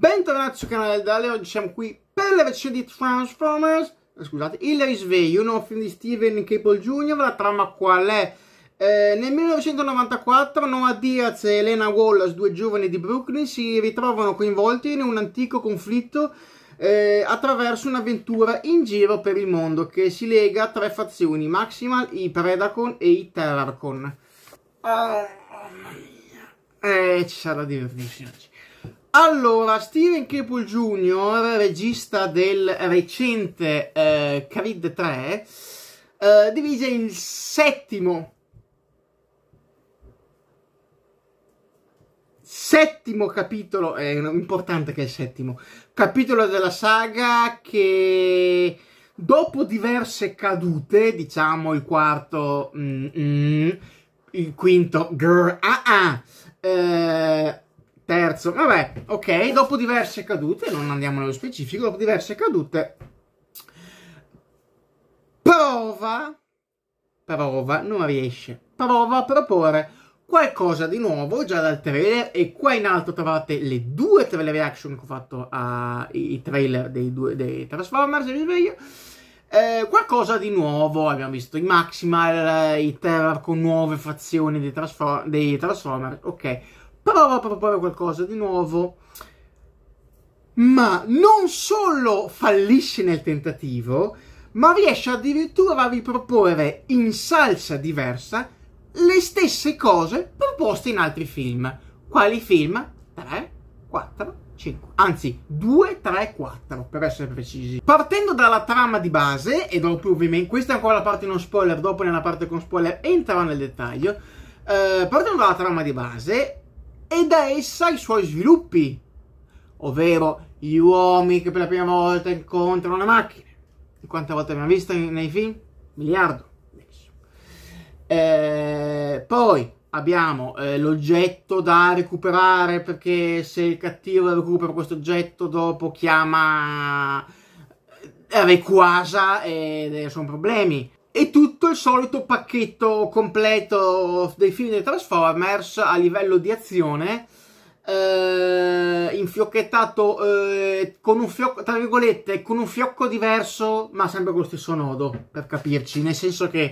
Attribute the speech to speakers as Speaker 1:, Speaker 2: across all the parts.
Speaker 1: Bentornati sul canale del Dale, oggi siamo qui per la versione di Transformers, eh, scusate, Il risveglio, un nuovo film di Steven Cable Jr., la trama qual è? Eh, nel 1994 Noah Diaz e Elena Wallace, due giovani di Brooklyn, si ritrovano coinvolti in un antico conflitto eh, attraverso un'avventura in giro per il mondo che si lega a tre fazioni, Maximal, i Predacon e i Terracon. Oh, ah, mamma mia, eh, ci sarà divertirsi oggi. Allora, Steven Cripple Jr., regista del recente eh, Creed 3, eh, divise il settimo settimo capitolo, è importante che è il settimo, capitolo della saga che dopo diverse cadute, diciamo il quarto, mm, mm, il quinto, grr, ah, ah, eh, terzo, vabbè, ok, dopo diverse cadute, non andiamo nello specifico, dopo diverse cadute, prova, prova, non riesce, prova a proporre qualcosa di nuovo già dal trailer e qua in alto trovate le due trailer reaction che ho fatto ai trailer dei, due, dei Transformers, mi sveglio, eh, qualcosa di nuovo, abbiamo visto i Maximal, i Terror con nuove fazioni dei, Transform dei Transformers, ok, prova a proporre qualcosa di nuovo, ma non solo fallisce nel tentativo, ma riesce addirittura a riproporre in salsa diversa le stesse cose proposte in altri film. Quali film? 3, 4, 5, anzi 2, 3, 4 per essere precisi. Partendo dalla trama di base, e dopo ovviamente, questa è ancora la parte non spoiler, dopo nella parte con spoiler entrerò nel dettaglio, eh, partendo dalla trama di base, e da essa i suoi sviluppi, ovvero gli uomini che per la prima volta incontrano le macchine. Quante volte abbiamo visto nei film? Miliardo. Eh, poi abbiamo eh, l'oggetto da recuperare perché se il cattivo recupera questo oggetto dopo chiama eh, Requasa e sono problemi e tutto il solito pacchetto completo dei film dei Transformers a livello di azione eh, infiocchettato eh, con un fiocco tra virgolette con un fiocco diverso ma sempre con lo stesso nodo per capirci nel senso che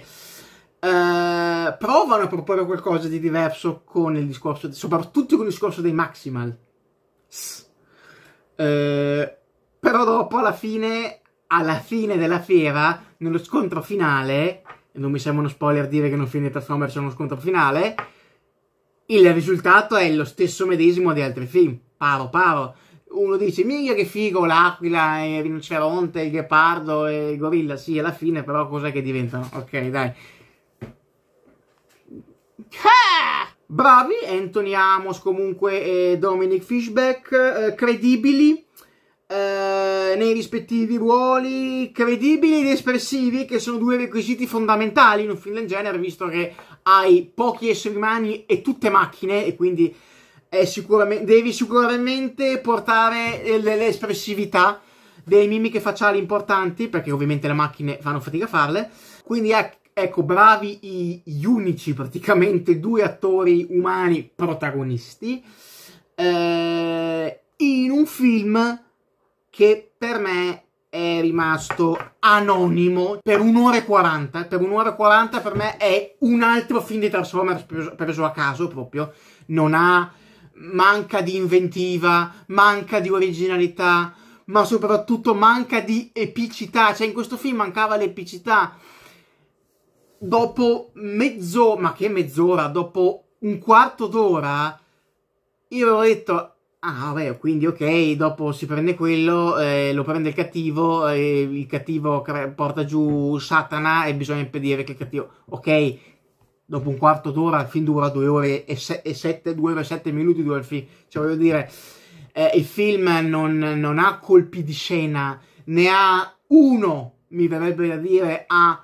Speaker 1: eh, provano a proporre qualcosa di diverso con il discorso soprattutto con il discorso dei maximal eh, però dopo alla fine alla fine della fiera nello scontro finale, non mi sembra uno spoiler dire che non fine Transformers c'è uno scontro finale, il risultato è lo stesso medesimo di altri film, paro paro. Uno dice, mica che figo l'aquila, il rinoceronte, il ghepardo e il gorilla, sì, alla fine però cos'è che diventano? Ok, dai. Ah! Bravi, Anthony Amos comunque e Dominic Fishback, eh, credibili, eh, nei rispettivi ruoli credibili ed espressivi, che sono due requisiti fondamentali in un film del genere, visto che hai pochi esseri umani e tutte macchine, e quindi sicuramente, devi sicuramente portare eh, l'espressività dei mimiche facciali importanti, perché ovviamente le macchine fanno fatica a farle. Quindi ecco, bravi i, gli unici praticamente due attori umani protagonisti eh, in un film che per me è rimasto anonimo per un'ora e quaranta. Per un'ora e quaranta per me è un altro film di Transformers preso, preso a caso proprio. Non ha... manca di inventiva, manca di originalità, ma soprattutto manca di epicità. Cioè in questo film mancava l'epicità. Dopo mezz'ora, ma che mezz'ora, dopo un quarto d'ora, io avevo detto, Ah, vabbè, quindi ok, dopo si prende quello, eh, lo prende il cattivo, eh, il cattivo porta giù Satana e bisogna impedire che il cattivo... Ok, dopo un quarto d'ora, il film dura due ore e sette, due ore e sette minuti dura il film. Cioè, voglio dire, eh, il film non, non, ha colpi di scena, ne ha uno, mi verrebbe da dire, ha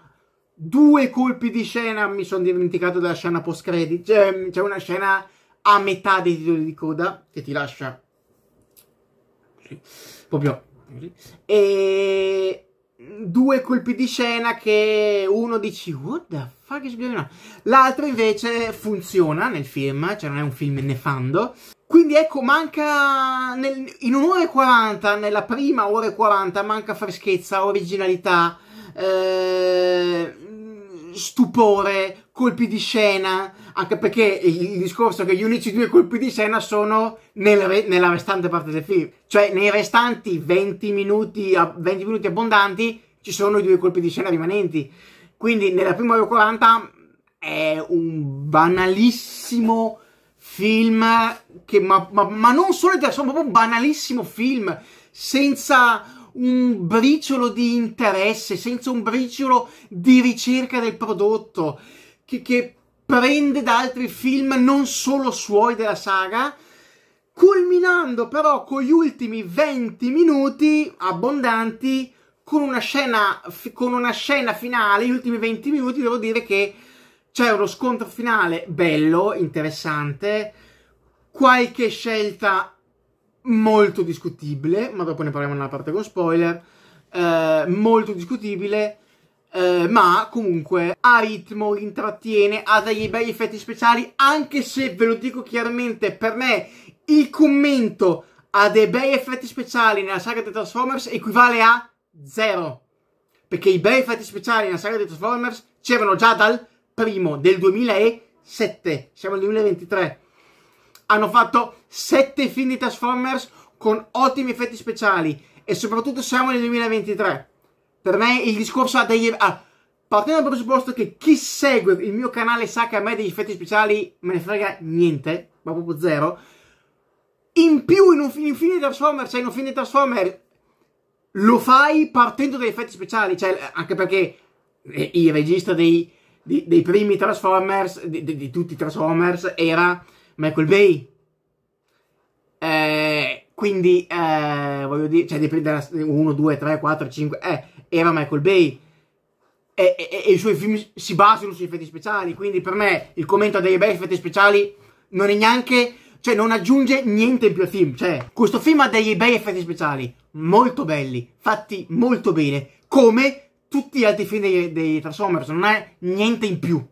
Speaker 1: due colpi di scena, mi sono dimenticato della scena post-credit, cioè, c'è una scena a metà dei titoli di coda che ti lascia proprio e due colpi di scena che uno dici what the fuck is going on l'altro invece funziona nel film cioè non è un film nefando quindi ecco manca nel, in un'ora e 40 nella prima ora e 40 manca freschezza originalità eh, stupore, colpi di scena, anche perché il discorso è che gli unici due colpi di scena sono nel re- nella restante parte del film, cioè nei restanti 20 minuti, 20 minuti abbondanti ci sono i due colpi di scena rimanenti. Quindi nella prima ora 40 è un banalissimo film che, ma, ma, ma non solo è proprio un banalissimo film senza un briciolo di interesse, senza un briciolo di ricerca del prodotto, che, che prende da altri film non solo suoi della saga, culminando però con gli ultimi 20 minuti abbondanti con una scena, con una scena finale, gli ultimi 20 minuti devo dire che c'è uno scontro finale bello, interessante, qualche scelta molto discutibile, ma dopo ne parliamo nella parte con spoiler, eh, molto discutibile, eh, ma comunque ha ritmo, intrattiene, ha dei bei effetti speciali, anche se ve lo dico chiaramente, per me il commento a dei bei effetti speciali nella saga di Transformers equivale a zero. Perché i bei effetti speciali nella saga di Transformers c'erano già dal primo del 2007, siamo al 2023 hanno fatto 7 film di Transformers con ottimi effetti speciali e soprattutto siamo nel 2023. Per me il discorso ha degli... Ah, partendo dal presupposto che chi segue il mio canale sa che a me degli effetti speciali me ne frega niente, ma proprio zero. In più in un film, in film di Transformers, cioè in un film di Transformers, lo fai partendo dagli effetti speciali, cioè anche perché eh, il regista dei, dei, dei primi Transformers, di, di, di tutti i Transformers, era Michael Bay. Eh, quindi, eh, voglio dire, cioè dipende da 1, 2, 3, 4, 5, eh, era Michael Bay. E, e, e, i suoi film si basano sugli effetti speciali, quindi per me il commento dei bei effetti speciali non è neanche, cioè non aggiunge niente in più al film, cioè questo film ha dei bei effetti speciali, molto belli, fatti molto bene, come tutti gli altri film dei, dei Transformers, non è niente in più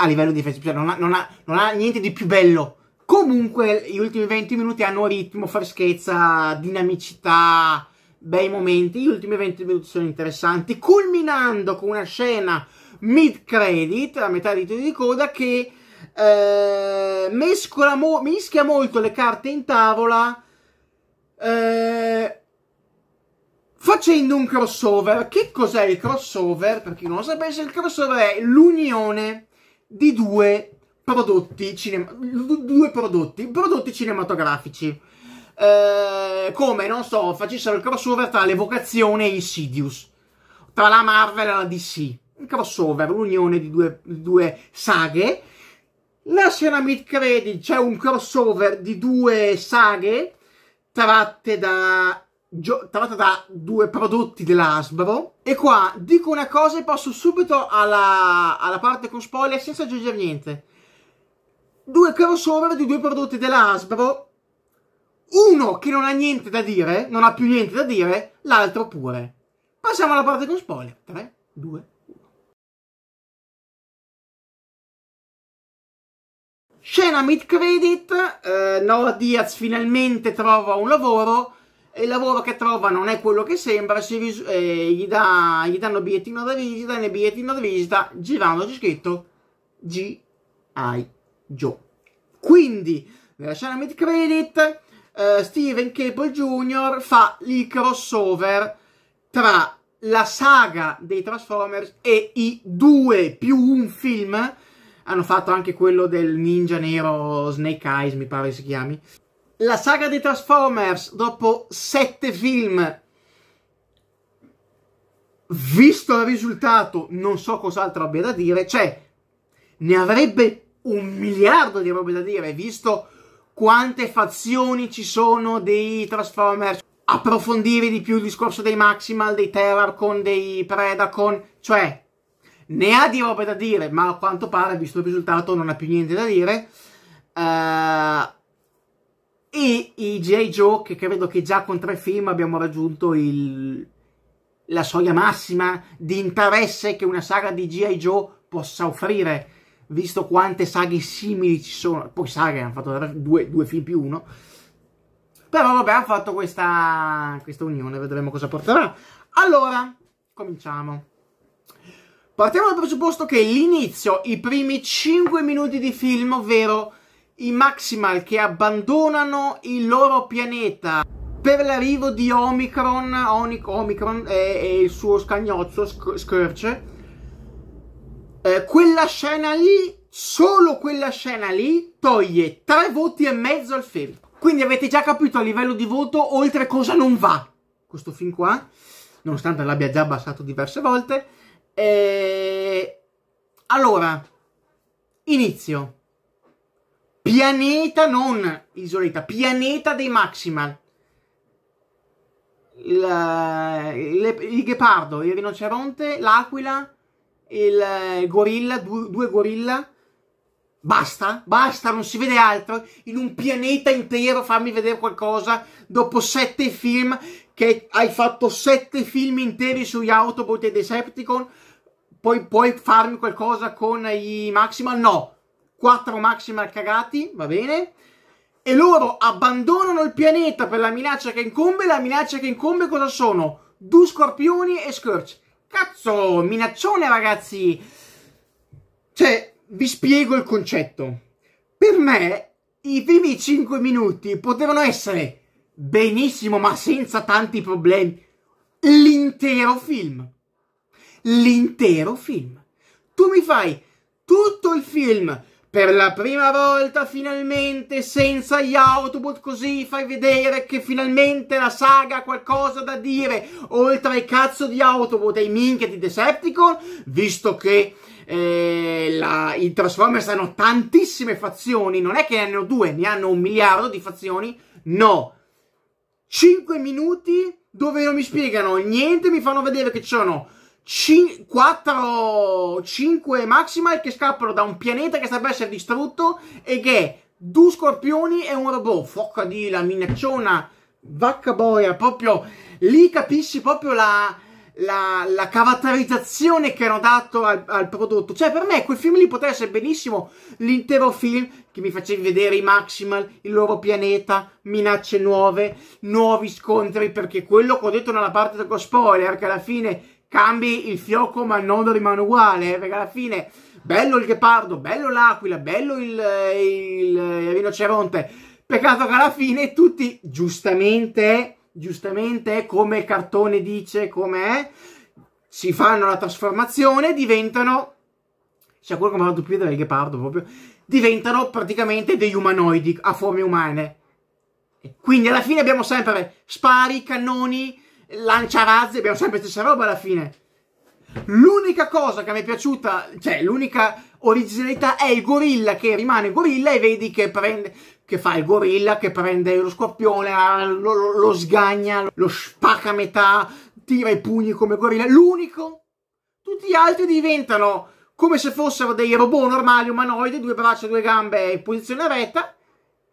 Speaker 1: a livello difensivo, cioè non ha, non, ha, non ha niente di più bello. Comunque gli ultimi 20 minuti hanno ritmo, freschezza, dinamicità, bei momenti. Gli ultimi 20 minuti sono interessanti, culminando con una scena mid-credit, la metà di titoli di coda, che eh, mescola mo- mischia molto le carte in tavola. Eh, facendo un crossover. Che cos'è il crossover? Per chi non lo sapesse, il crossover è l'unione di due prodotti, cinema- due prodotti, prodotti cinematografici. Eh, come, non so, facessero il crossover tra l'evocazione e Insidious, tra la Marvel e la DC. Un crossover, l'unione di due, due saghe. La scena mid-credit c'è cioè un crossover di due saghe tratte da gio- tratta da due prodotti dell'Asbro. E qua dico una cosa e passo subito alla, alla parte con spoiler senza aggiungere niente. Due crossover di due prodotti dell'Asbro. Uno che non ha niente da dire, non ha più niente da dire, l'altro pure. Passiamo alla parte con spoiler. 3, 2, 1. Scena mid credit, eh, Noah Diaz finalmente trova un lavoro, e il lavoro che trova non è quello che sembra, ris- eh, gli, dà, gli, danno bigliettino da visita e nel bigliettino da visita girando c'è scritto G.I. Joe. Quindi, nella scena mid-credit, eh, Steven Caple Jr. fa il crossover tra la saga dei Transformers e i due più un film. Hanno fatto anche quello del ninja nero Snake Eyes, mi pare si chiami la saga dei Transformers dopo sette film, visto il risultato, non so cos'altro abbia da dire, cioè ne avrebbe un miliardo di robe da dire, visto quante fazioni ci sono dei Transformers, approfondire di più il discorso dei Maximal, dei Terracon, dei Predacon, cioè ne ha di robe da dire, ma a quanto pare, visto il risultato, non ha più niente da dire. Uh, e i G.I. Joe che credo che già con tre film abbiamo raggiunto il, la soglia massima di interesse che una saga di G.I. Joe possa offrire visto quante saghe simili ci sono poi saghe hanno fatto due, due film più uno però vabbè ha fatto questa, questa unione vedremo cosa porterà allora cominciamo partiamo dal presupposto che l'inizio i primi 5 minuti di film ovvero i Maximal che abbandonano il loro pianeta per l'arrivo di Omicron, Omicron e, eh, e il suo scagnozzo Scourge. Eh, quella scena lì, solo quella scena lì, toglie tre voti e mezzo al film. Quindi avete già capito a livello di voto oltre cosa non va questo film qua, nonostante l'abbia già abbassato diverse volte. Eh, allora, inizio. Pianeta non isoletta, pianeta dei Maximal. La, eh, le, il ghepardo, il rinoceronte, l'aquila, il, eh, gorilla, due, due gorilla. Basta, basta, non si vede altro. In un pianeta intero fammi vedere qualcosa dopo sette film che hai fatto sette film interi sugli Autobot e Decepticon. Poi puoi farmi qualcosa con i Maximal? No, 4 maximal cagati, va bene? E loro abbandonano il pianeta per la minaccia che incombe. La minaccia che incombe cosa sono? Due scorpioni e Scourge. Cazzo, minaccione ragazzi! Cioè, vi spiego il concetto. Per me, i primi 5 minuti potevano essere benissimo, ma senza tanti problemi, l'intero film. L'intero film. Tu mi fai tutto il film per la prima volta finalmente senza gli autobot così fai vedere che finalmente la saga ha qualcosa da dire oltre ai cazzo di autobot e ai minchia di Decepticon visto che eh, la, i Transformers hanno tantissime fazioni non è che ne hanno due, ne hanno un miliardo di fazioni no 5 minuti dove non mi spiegano niente mi fanno vedere che ci sono 5, 4, 5 Maximal che scappano da un pianeta che sta per essere distrutto e che è due scorpioni e un robot. Focca di la minacciona, vacca boia, proprio lì capisci proprio la, la, la caratterizzazione che hanno dato al, al, prodotto. Cioè, per me quel film lì poteva essere benissimo l'intero film che mi facevi vedere i Maximal, il loro pianeta, minacce nuove, nuovi scontri, perché quello che ho detto nella parte dello spoiler, che alla fine cambi il fiocco ma il nodo rimane uguale, perché alla fine bello il ghepardo, bello l'aquila, bello il, il, il rinoceronte. Peccato che alla fine tutti, giustamente, giustamente, come il cartone dice, com'è, si fanno la trasformazione, diventano... C'è quello che mi ha fatto più del ghepardo proprio. Diventano praticamente degli umanoidi a forme umane. Quindi alla fine abbiamo sempre spari, cannoni, lancia razzi, abbiamo sempre la stessa roba alla fine. L'unica cosa che mi è piaciuta, cioè l'unica originalità è il gorilla che rimane gorilla e vedi che prende, che fa il gorilla, che prende lo scorpione, ah, lo, lo, lo sgagna, lo spacca a metà, tira i pugni come gorilla. L'unico. Tutti gli altri diventano come se fossero dei robot normali, umanoidi, due braccia, due gambe in posizione retta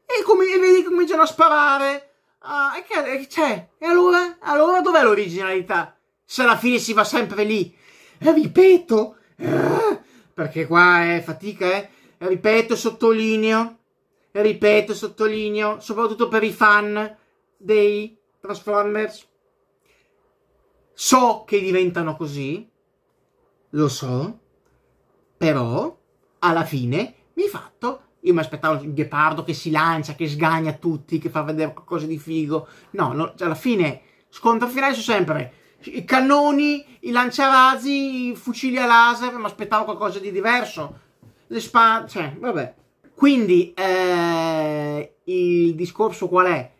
Speaker 1: e, com- e vedi che cominciano a sparare Ah, e che c'è? E allora? Allora dov'è l'originalità? Se alla fine si va sempre lì. Eh, ripeto, perché qua è eh, fatica, eh? eh ripeto, sottolineo, eh, ripeto, sottolineo, soprattutto per i fan dei Transformers. So che diventano così, lo so, però alla fine mi fatto io mi aspettavo il ghepardo che si lancia, che sgagna tutti, che fa vedere qualcosa di figo. No, no cioè, alla fine scontro finale su sempre i cannoni, i lanciarazzi, i fucili a laser, mi aspettavo qualcosa di diverso. Le spade, cioè, vabbè. Quindi eh, il discorso qual è?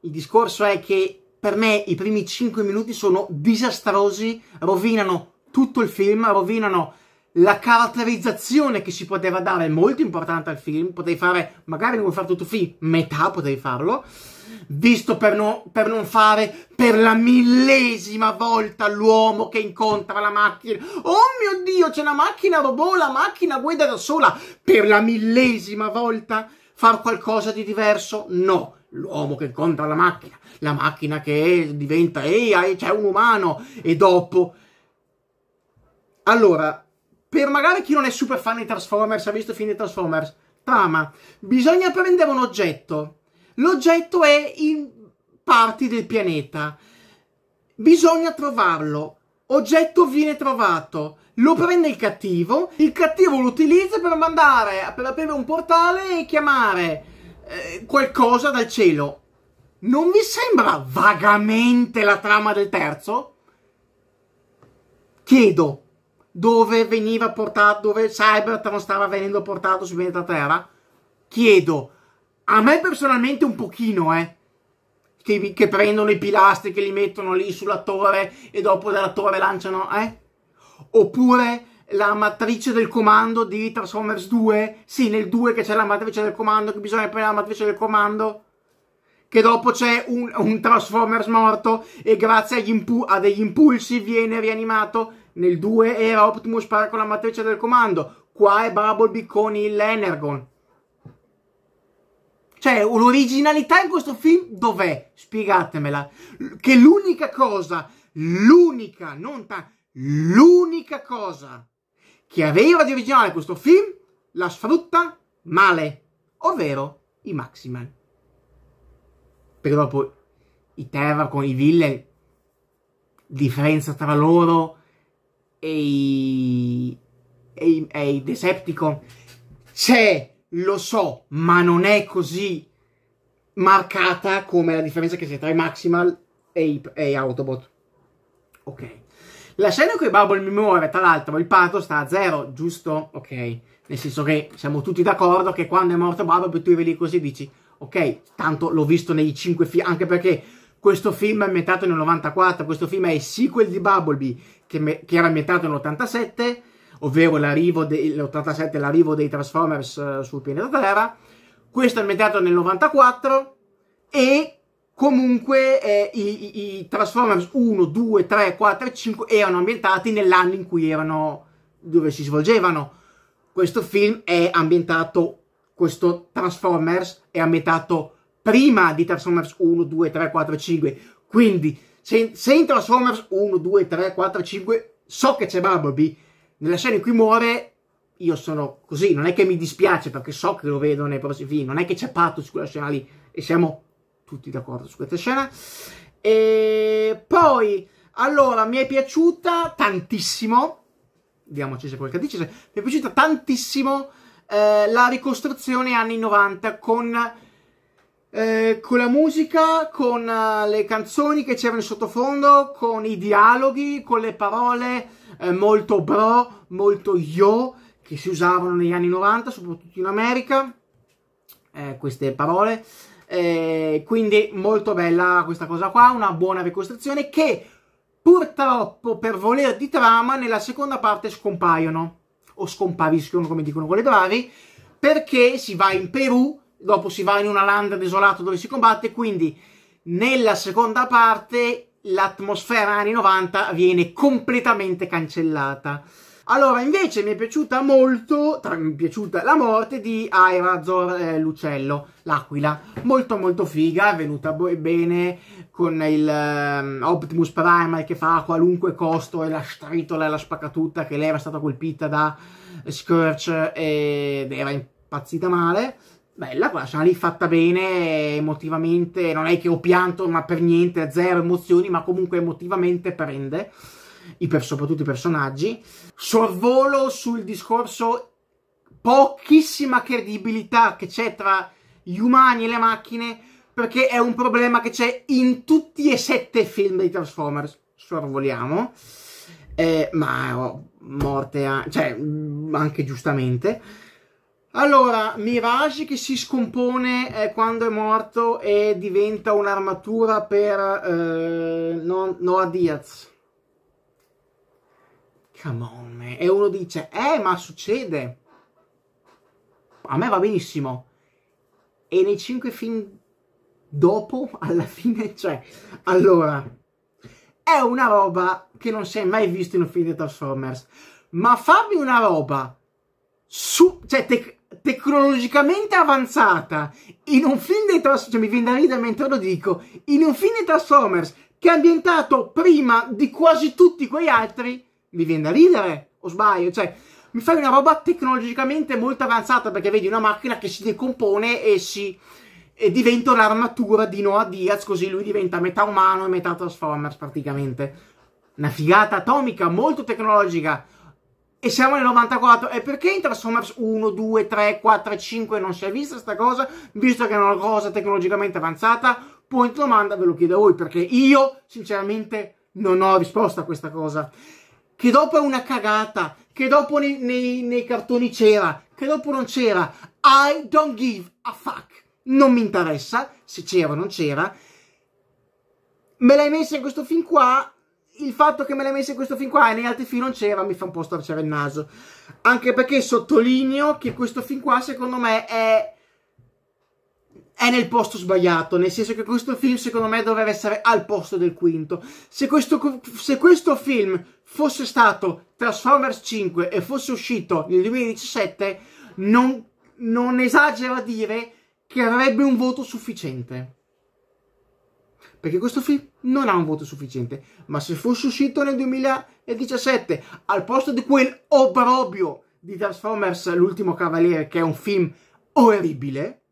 Speaker 1: Il discorso è che per me i primi 5 minuti sono disastrosi, rovinano tutto il film, rovinano la caratterizzazione che si poteva dare è molto importante al film. Potevi fare, magari non fare tutto film, metà potevi farlo. Visto per, no, per, non fare per la millesima volta l'uomo che incontra la macchina. Oh mio Dio, c'è una macchina robot, la macchina guida da sola. Per la millesima volta far qualcosa di diverso? No. L'uomo che incontra la macchina, la macchina che diventa, ehi, c'è cioè un umano, e dopo. Allora, per magari chi non è super fan di Transformers, ha visto film di Transformers, trama, bisogna prendere un oggetto. L'oggetto è in parti del pianeta. Bisogna trovarlo. Oggetto viene trovato. Lo prende il cattivo. Il cattivo lo utilizza per mandare per aprire un portale e chiamare eh, qualcosa dal cielo. Non vi sembra vagamente la trama del terzo? Chiedo dove veniva portato, dove Cybertron stava venendo portato su pianeta Terra? Chiedo, a me personalmente un pochino, eh. Che, che, prendono i pilastri, che li mettono lì sulla torre e dopo dalla torre lanciano, eh? Oppure la matrice del comando di Transformers 2, sì, nel 2 che c'è la matrice del comando, che bisogna prendere la matrice del comando, che dopo c'è un, un Transformers morto e grazie impu- a degli impulsi viene rianimato nel 2 era Optimus Prime con la matrice del comando, qua è Bumblebee con il Energon. Cioè, l'originalità in questo film dov'è? Spiegatemela. Che l'unica cosa, l'unica, non tanto, l'unica cosa che aveva di originale questo film la sfrutta male, ovvero i Maximan. Perché dopo i Terra con i Ville, differenza tra loro, e i, e i, e i Decepticon. C'è, lo so, ma non è così marcata come la differenza che c'è tra i Maximal e i, e i Autobot. Ok. La scena con i Bubble mi muore, tra l'altro, il parto sta a zero, giusto? Ok. Nel senso che siamo tutti d'accordo che quando è morto Bubble tu vedi così dici, ok, tanto l'ho visto nei cinque film, anche perché questo film è ambientato nel 94, questo film è il sequel di Bubblebee che, me, che era ambientato nell'87, ovvero l'arrivo, de, l'arrivo dei Transformers uh, sul pianeta Terra, questo è ambientato nel 94 e comunque eh, i, i, Transformers 1, 2, 3, 4 e 5 erano ambientati nell'anno in cui erano, dove si svolgevano. Questo film è ambientato, questo Transformers è ambientato prima di Transformers 1, 2, 3, 4, 5. Quindi, se, se in Transformers 1, 2, 3, 4, 5 so che c'è Bumblebee, nella scena in cui muore io sono così, non è che mi dispiace perché so che lo vedo nei prossimi film, non è che c'è patto su quella scena lì e siamo tutti d'accordo su questa scena. E poi, allora, mi è piaciuta tantissimo, diamoci se poi dice. mi è piaciuta tantissimo eh, la ricostruzione anni 90 con eh, con la musica, con uh, le canzoni che c'erano in sottofondo, con i dialoghi, con le parole eh, molto bro, molto yo che si usavano negli anni 90, soprattutto in America, eh, queste parole. Eh, quindi molto bella questa cosa qua, una buona ricostruzione che purtroppo per voler di trama nella seconda parte scompaiono o scompariscono come dicono quelle bravi perché si va in Perù dopo si va in una landa desolata dove si combatte, quindi nella seconda parte l'atmosfera anni 90 viene completamente cancellata. Allora, invece mi è piaciuta molto, tra, mi è piaciuta la morte di Airazor eh, Lucello, l'aquila. Molto molto figa, è venuta bene con il um, Optimus Primal che fa a qualunque costo e la stritola e la spaccatutta che lei era stata colpita da Scourge ed era impazzita male. Bella quella scena lì fatta bene emotivamente, non è che ho pianto ma per niente, zero emozioni, ma comunque emotivamente prende, i per, soprattutto i personaggi. Sorvolo sul discorso pochissima credibilità che c'è tra gli umani e le macchine, perché è un problema che c'è in tutti e sette i film dei Transformers, sorvoliamo. Eh, ma oh, morte, a- cioè, anche giustamente. Allora, Mirage che si scompone eh, quando è morto e diventa un'armatura per eh, no, Noah Diaz. Come on, man. E uno dice, eh, ma succede. A me va benissimo. E nei cinque film dopo, alla fine, cioè, allora, è una roba che non si è mai vista in un film di Transformers. Ma fammi una roba su, cioè, te, tecnologicamente avanzata in un film dei Transformers, cioè mi viene da ridere mentre lo dico, in un film dei Transformers che è ambientato prima di quasi tutti quegli altri, mi viene da ridere, o sbaglio, cioè mi fai una roba tecnologicamente molto avanzata perché vedi una macchina che si decompone e si e diventa l'armatura di Noah Diaz, così lui diventa metà umano e metà Transformers praticamente. Una figata atomica, molto tecnologica e siamo nel 94. E perché in Transformers 1, 2, 3, 4 5 non si è vista questa cosa? Visto che è una cosa tecnologicamente avanzata? Punto domanda, ve lo chiedo a voi, perché io, sinceramente, non ho risposta a questa cosa. Che dopo è una cagata, che dopo nei, nei, nei cartoni c'era, che dopo non c'era. I don't give a fuck. Non mi interessa se c'era o non c'era. Me l'hai messa in questo film qua il fatto che me l'hai messa in questo film qua e negli altri film non c'era mi fa un po' storcere il naso. Anche perché sottolineo che questo film qua secondo me è... È nel posto sbagliato, nel senso che questo film secondo me doveva essere al posto del quinto. Se questo, se questo film fosse stato Transformers 5 e fosse uscito nel 2017, non, non esagero a dire che avrebbe un voto sufficiente perché questo film non ha un voto sufficiente, ma se fosse uscito nel 2017 al posto di quel obrobio di Transformers L'ultimo cavaliere che è un film orribile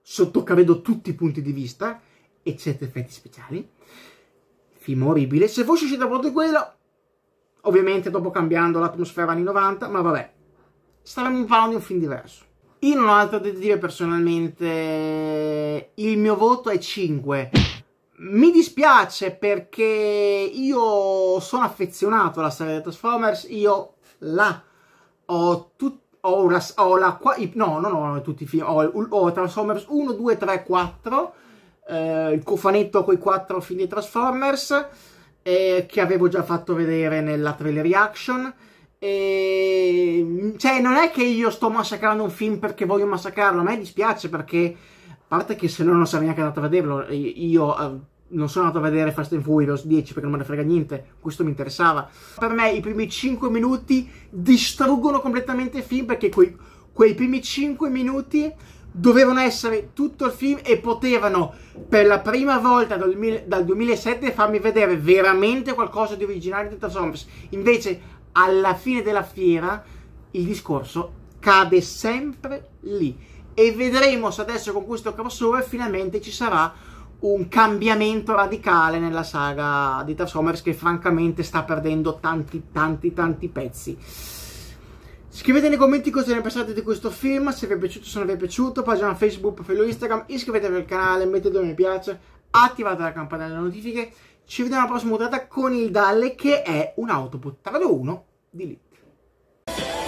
Speaker 1: sotto credo tutti i punti di vista, eccetto effetti speciali. Film orribile. Se fosse uscito posto di quello, ovviamente dopo cambiando l'atmosfera anni 90, ma vabbè, staremmo parlando di un film diverso. Io non ho altro da dire personalmente, il mio voto è 5. Mi dispiace perché io sono affezionato alla saga dei Transformers, io la ho tutta ho, la, ho la, no, no, no, tutti i film, ho, ho Transformers 1, 2, 3, 4, eh, il cofanetto con i quattro film di Transformers, eh, che avevo già fatto vedere nella trailer reaction, e, cioè non è che io sto massacrando un film perché voglio massacrarlo, a me dispiace perché, a parte che se no non sarei neanche andato a vederlo, io eh, non sono andato a vedere Fast and Furious 10 perché non me ne frega niente, questo mi interessava. Per me i primi 5 minuti distruggono completamente il film perché quei, quei primi 5 minuti dovevano essere tutto il film e potevano per la prima volta dal, dal 2007 farmi vedere veramente qualcosa di originale di Transformers. Invece alla fine della fiera il discorso cade sempre lì e vedremo se adesso con questo crossover finalmente ci sarà un cambiamento radicale nella saga di Transformers che francamente sta perdendo tanti tanti tanti pezzi. Scrivete nei commenti cosa ne pensate di questo film, se vi è piaciuto, se non vi è piaciuto, pagina Facebook, profilo Instagram, iscrivetevi al canale, mettete un mi piace, attivate la campanella delle notifiche, ci vediamo alla prossima puntata con il Dalle che è un autobot tra 1 di Lit.